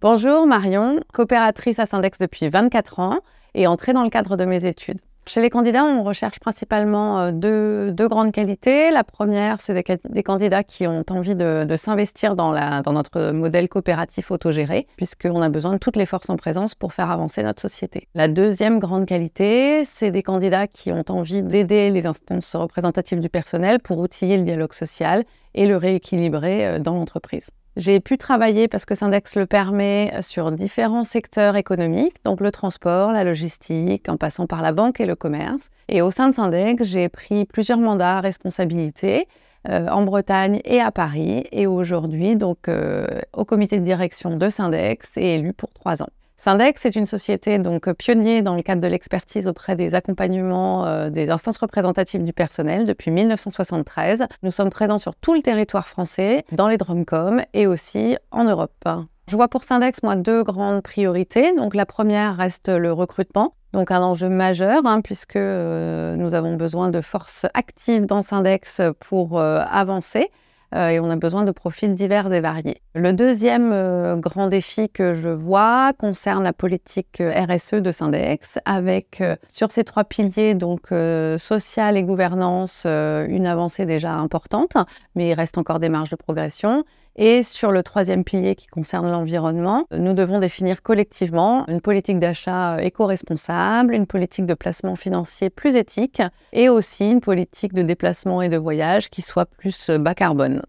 Bonjour Marion, coopératrice à Syndex depuis 24 ans et entrée dans le cadre de mes études. Chez les candidats, on recherche principalement euh, deux, grandes qualités. La première, c'est des, candidats qui ont envie de, s'investir dans, dans, notre modèle coopératif autogéré, puisqu'on a besoin de toutes les forces en présence pour faire avancer notre société. La deuxième grande qualité, c'est des candidats qui ont envie d'aider les instances représentatives du personnel pour outiller le dialogue social et le rééquilibrer euh, dans l'entreprise. J'ai pu travailler, parce que Syndex le permet, sur différents secteurs économiques, donc le transport, la logistique, en passant par la banque et le commerce. Et au sein de Syndex, j'ai pris plusieurs mandats responsabilités euh, en Bretagne et à Paris. Et aujourd'hui, donc, euh, au comité de direction de Syndex et élu pour trois ans. Syndex est une société donc euh, pionnier dans le cadre de l'expertise auprès des accompagnements euh, des instances représentatives du personnel depuis 1973. Nous sommes présents sur tout le territoire français, dans les DROMCOM et aussi en Europe. Je vois pour Syndex, moi, deux grandes priorités. Donc, la première reste le recrutement. Donc un enjeu majeur hein, puisque euh, nous avons besoin de forces actives dans Syndex pour avancer. Euh, et on a besoin de profils divers et variés. Le deuxième euh, grand défi que je vois concerne la politique euh, RSE de Syndex, avec sur ces trois piliers, donc social et gouvernance, une avancée déjà importante, mais il reste encore des marges de progression. Et sur le troisième pilier qui concerne l'environnement, nous devons définir collectivement une politique d'achat éco-responsable, une politique de placement financier plus éthique et aussi une politique de déplacement et de voyage qui soit plus bas carbone.